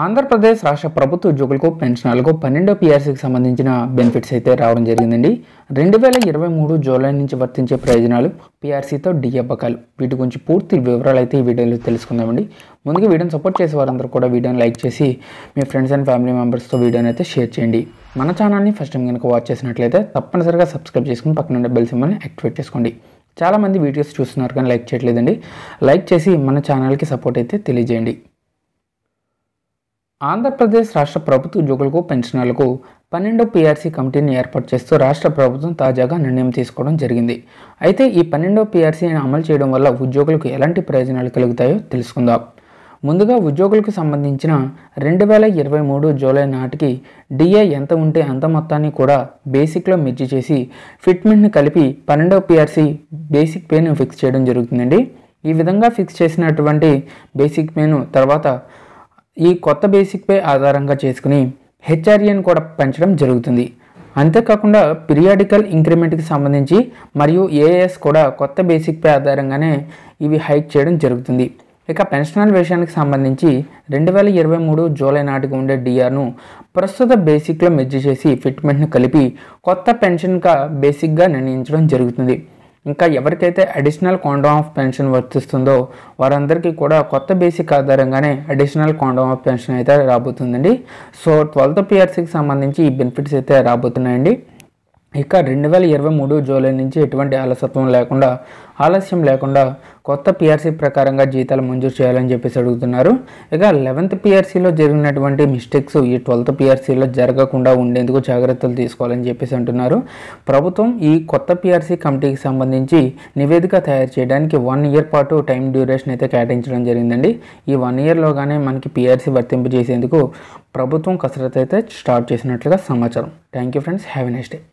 ఆంధ్రప్రదేశ్ రాష్ట్ర ప్రభుత్వ ఉద్యోగులకు పెన్షనర్లకు పన్నెండో పీఆర్సీకి సంబంధించిన బెనిఫిట్స్ అయితే రావడం జరిగిందండి రెండు వేల ఇరవై మూడు జూలై నుంచి వర్తించే ప్రయోజనాలు పీఆర్సీతో డి అబ్బకాలు వీటి గురించి పూర్తి వివరాలు అయితే ఈ వీడియోలో తెలుసుకుందామండి ముందుగా వీడియోని సపోర్ట్ చేసే వారందరూ కూడా వీడియోని లైక్ చేసి మీ ఫ్రెండ్స్ అండ్ ఫ్యామిలీ మెంబర్స్తో వీడియోని అయితే షేర్ చేయండి మన ఛానల్ని ఫస్ట్ టైం కనుక వాచ్ చేసినట్లయితే తప్పనిసరిగా సబ్స్క్రైబ్ చేసుకుని పక్కన బెల్ సింబల్ని యాక్టివేట్ చేసుకోండి చాలామంది వీడియోస్ చూస్తున్నారు కానీ లైక్ చేయట్లేదండి లైక్ చేసి మన ఛానల్కి సపోర్ట్ అయితే తెలియజేయండి ఆంధ్రప్రదేశ్ రాష్ట్ర ప్రభుత్వ ఉద్యోగులకు పెన్షనర్లకు పన్నెండు పీఆర్సీ కమిటీని ఏర్పాటు చేస్తూ రాష్ట్ర ప్రభుత్వం తాజాగా నిర్ణయం తీసుకోవడం జరిగింది అయితే ఈ పన్నెండో పీఆర్సీని అమలు చేయడం వల్ల ఉద్యోగులకు ఎలాంటి ప్రయోజనాలు కలుగుతాయో తెలుసుకుందాం ముందుగా ఉద్యోగులకు సంబంధించిన రెండు వేల ఇరవై మూడు జూలై నాటికి డిఏ ఎంత ఉంటే అంత మొత్తాన్ని కూడా బేసిక్లో మిర్చి చేసి ఫిట్మెంట్ని కలిపి పన్నెండో పిఆర్సీ బేసిక్ పేను ఫిక్స్ చేయడం జరుగుతుందండి ఈ విధంగా ఫిక్స్ చేసినటువంటి బేసిక్ పేను తర్వాత ఈ కొత్త బేసిక్పై ఆధారంగా చేసుకుని హెచ్ఆర్ఏన్ కూడా పెంచడం జరుగుతుంది అంతేకాకుండా పిరియాడికల్ ఇంక్రిమెంట్కి సంబంధించి మరియు ఏఎస్ కూడా కొత్త బేసిక్పై ఆధారంగానే ఇవి హైక్ చేయడం జరుగుతుంది ఇక పెన్షనల్ విషయానికి సంబంధించి రెండు వేల ఇరవై మూడు జూలై నాటికి ఉండే డిఆర్ను ప్రస్తుత బేసిక్లో మెర్జ్ చేసి ఫిట్మెంట్ను కలిపి కొత్త పెన్షన్గా బేసిక్గా నిర్ణయించడం జరుగుతుంది ఇంకా ఎవరికైతే అడిషనల్ కాండోమ్ ఆఫ్ పెన్షన్ వర్తిస్తుందో వారందరికీ కూడా కొత్త బేసిక్ ఆధారంగానే అడిషనల్ కాండోమ్ ఆఫ్ పెన్షన్ అయితే రాబోతుందండి సో ట్వెల్త్ పిఆర్సీకి సంబంధించి ఈ బెనిఫిట్స్ అయితే రాబోతున్నాయండి ఇక రెండు వేల ఇరవై మూడు జూలై నుంచి ఎటువంటి అలసత్వం లేకుండా ఆలస్యం లేకుండా కొత్త పిఆర్సీ ప్రకారంగా జీతాలు మంజూరు చేయాలని చెప్పేసి అడుగుతున్నారు ఇక లెవెన్త్ పిఆర్సీలో జరిగినటువంటి మిస్టేక్స్ ఈ ట్వెల్త్ పిఆర్సీలో జరగకుండా ఉండేందుకు జాగ్రత్తలు తీసుకోవాలని చెప్పేసి అంటున్నారు ప్రభుత్వం ఈ కొత్త పిఆర్సీ కమిటీకి సంబంధించి నివేదిక తయారు చేయడానికి వన్ ఇయర్ పాటు టైం డ్యూరేషన్ అయితే కేటాయించడం జరిగిందండి ఈ వన్ ఇయర్లోగానే మనకి పిఆర్సీ వర్తింపు చేసేందుకు ప్రభుత్వం కసరత్తు అయితే స్టార్ట్ చేసినట్లుగా సమాచారం thank you friends have next day